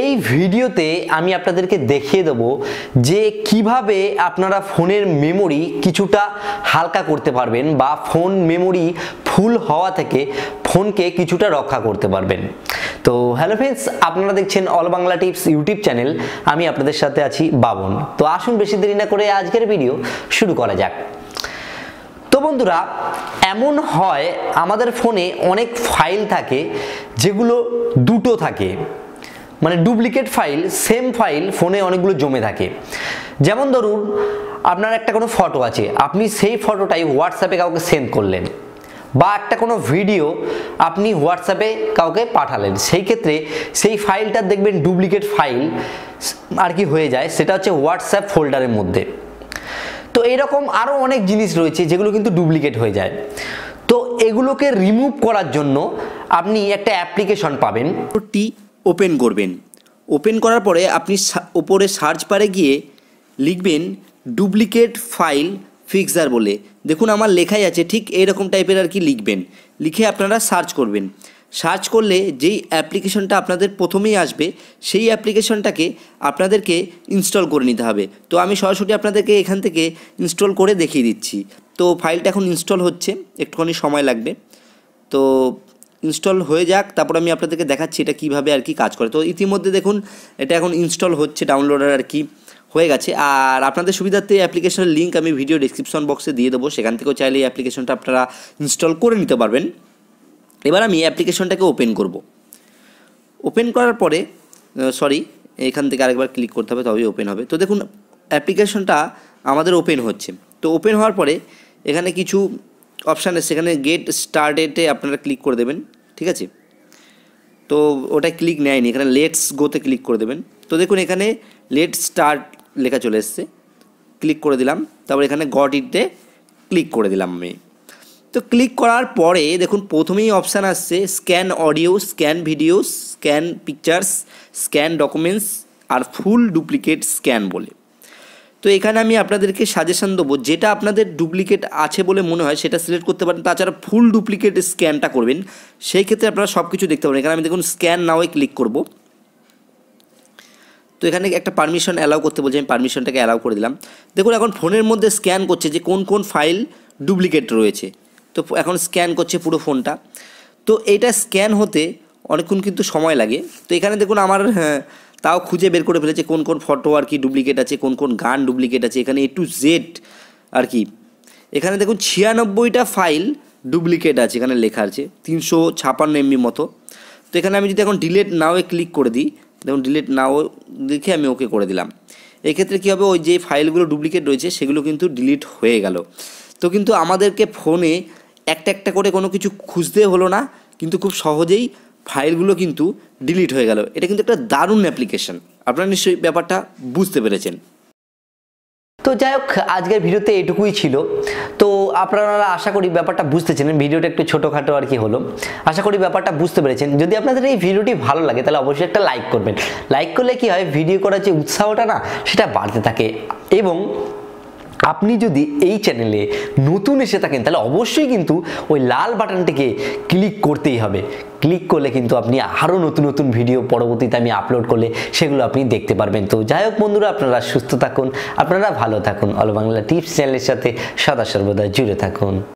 এই ভিডিওতে আমি আপনাদেরকে দেখিয়ে দেব যে কিভাবে আপনারা ফোনের মেমোরি কিছুটা হালকা করতে পারবেন বা ফোন মেমোরি ফুল হওয়া থেকে ফোনকে কিছুটা রক্ষা করতে পারবেন তো হ্যালো ফ্রেন্ডস আপনারা দেখছেন all Bangla tips YouTube channel আমি আপনাদের সাথে আছি বাবন তো আসুন বেশি দেরি না করে আজকের ভিডিও শুরু করা যাক তো বন্ধুরা এমন হয় আমাদের ফোনে অনেক ফাইল থাকে যেগুলো দুটো থাকে মানে ডুপ্লিকেট ফাইল সেম ফাইল ফোনে অনেকগুলো জমে থাকে যেমন ধরুন আপনার একটা কোনো ফটো আছে আপনি সেই ফটোটাই হোয়াটসঅ্যাপে কাউকে সেন্ড করলেন বা একটা কোনো ভিডিও আপনি হোয়াটসঅ্যাপে কাউকে পাঠালেন সেই ক্ষেত্রে সেই ফাইলটা দেখবেন ডুপ্লিকেট ফাইল আর কি হয়ে যায় সেটা হচ্ছে হোয়াটসঅ্যাপ ফোল্ডারের মধ্যে তো এরকম আরও অনেক জিনিস রয়েছে যেগুলো কিন্তু ডুপ্লিকেট হয়ে যায় তো এগুলোকে রিমুভ করার জন্য আপনি একটা অ্যাপ্লিকেশন পাবেন টি ওপেন করবেন ওপেন করার পরে আপনি ওপরে সার্চ পারে গিয়ে লিখবেন ডুপ্লিকেট ফাইল ফিক্সার বলে দেখুন আমার লেখাই আছে ঠিক এইরকম টাইপের আর কি লিখবেন লিখে আপনারা সার্চ করবেন সার্চ করলে যেই অ্যাপ্লিকেশনটা আপনাদের প্রথমেই আসবে সেই অ্যাপ্লিকেশনটাকে আপনাদেরকে ইনস্টল করে নিতে হবে তো আমি সরাসরি আপনাদেরকে এখান থেকে ইনস্টল করে দেখিয়ে দিচ্ছি তো ফাইলটা এখন ইনস্টল হচ্ছে একটুখানি সময় লাগবে তো ইনস্টল হয়ে যাক তারপর আমি আপনাদেরকে দেখাচ্ছি এটা কিভাবে আর কি কাজ করে তো ইতিমধ্যে দেখুন এটা এখন ইনস্টল হচ্ছে ডাউনলোডার আর কি হয়ে গেছে আর আপনাদের সুবিধার্থে অ্যাপ্লিকেশনের লিঙ্ক আমি ভিডিও ডিসক্রিপশন বক্সে দিয়ে দেবো সেখান থেকেও চাইলে এই অ্যাপ্লিকেশনটা আপনারা ইনস্টল করে নিতে পারবেন এবার আমি অ্যাপ্লিকেশনটাকে ওপেন করব ওপেন করার পরে সরি এখান থেকে আরেকবার ক্লিক করতে হবে তবেই ওপেন হবে তো দেখুন অ্যাপ্লিকেশনটা আমাদের ওপেন হচ্ছে তো ওপেন হওয়ার পরে এখানে কিছু অপশানে সেখানে গেট স্টার্টেডে আপনারা ক্লিক করে দেবেন ঠিক আছে তো ওটা ক্লিক নেয়নি এখানে লেটস গোতে ক্লিক করে দেবেন তো দেখুন এখানে লেট স্টার্ট লেখা চলে এসছে ক্লিক করে দিলাম তারপর এখানে গট ইটে ক্লিক করে দিলাম আমি তো ক্লিক করার পরে দেখুন প্রথমেই অপশান আসছে scan audio scan video scan pictures scan documents আর ফুল ডুপ্লিকেট স্ক্যান বলে তো এখানে আমি আপনাদেরকে সাজেশান দেবো যেটা আপনাদের ডুপ্লিকেট আছে বলে মনে হয় সেটা সিলেক্ট করতে পারেন তাছাড়া ফুল ডুপ্লিকেট স্ক্যানটা করবেন সেই ক্ষেত্রে আপনারা সব কিছু দেখতে পারেন এখানে আমি দেখুন স্ক্যান নাও ক্লিক করব তো এখানে একটা পারমিশন অ্যালাউ করতে বলছে আমি পারমিশনটাকে অ্যালাউ করে দিলাম দেখুন এখন ফোনের মধ্যে স্ক্যান করছে যে কোন কোন ফাইল ডুপ্লিকেট রয়েছে তো এখন স্ক্যান করছে পুরো ফোনটা তো এটা স্ক্যান হতে অনেকক্ষণ কিন্তু সময় লাগে তো এখানে দেখুন আমার হ্যাঁ, তাও খুঁজে বের করে ফেলেছে কোন কোন ফটো আর কি ডুপ্লিকেট আছে কোন কোন গান ডুপ্লিকেট আছে এখানে এ টু জেড আর কি এখানে দেখুন ছিয়ানব্বইটা ফাইল ডুপ্লিকেট আছে এখানে লেখা আছে তিনশো ছাপান্ন এমবি মতো তো এখানে আমি যদি এখন ডিলেট নাওয়ে ক্লিক করে দিই দেখুন ডিলেট নাও দেখে আমি ওকে করে দিলাম এক্ষেত্রে কী হবে ওই যে ফাইলগুলো ডুপ্লিকেট রয়েছে সেগুলো কিন্তু ডিলিট হয়ে গেল তো কিন্তু আমাদেরকে ফোনে একটা একটা করে কোনো কিছু খুঁজতে হলো না কিন্তু খুব সহজেই ফাইলগুলো কিন্তু ডিলিট হয়ে গেল এটা কিন্তু একটা দারুণ অ্যাপ্লিকেশান আপনারা নিশ্চয়ই ব্যাপারটা বুঝতে পেরেছেন তো যাই হোক আজকের ভিডিওতে এটুকুই ছিল তো আপনারা আশা করি ব্যাপারটা বুঝতেছেন ভিডিওটা একটু ছোটোখাটো আর কি হলো আশা করি ব্যাপারটা বুঝতে পেরেছেন যদি আপনাদের এই ভিডিওটি ভালো লাগে তাহলে অবশ্যই একটা লাইক করবেন লাইক করলে কি হয় ভিডিও করার যে উৎসাহটা না সেটা বাড়তে থাকে এবং আপনি যদি এই চ্যানেলে নতুন এসে থাকেন তাহলে অবশ্যই কিন্তু ওই লাল বাটনটিকে ক্লিক করতেই হবে ক্লিক করলে কিন্তু আপনি আরও নতুন নতুন ভিডিও পরবর্তীতে আমি আপলোড করলে সেগুলো আপনি দেখতে পারবেন তো যাই হোক বন্ধুরা আপনারা সুস্থ থাকুন আপনারা ভালো থাকুন অল বাংলা টিপস চ্যানেলের সাথে সদা সর্বদা জুড়ে থাকুন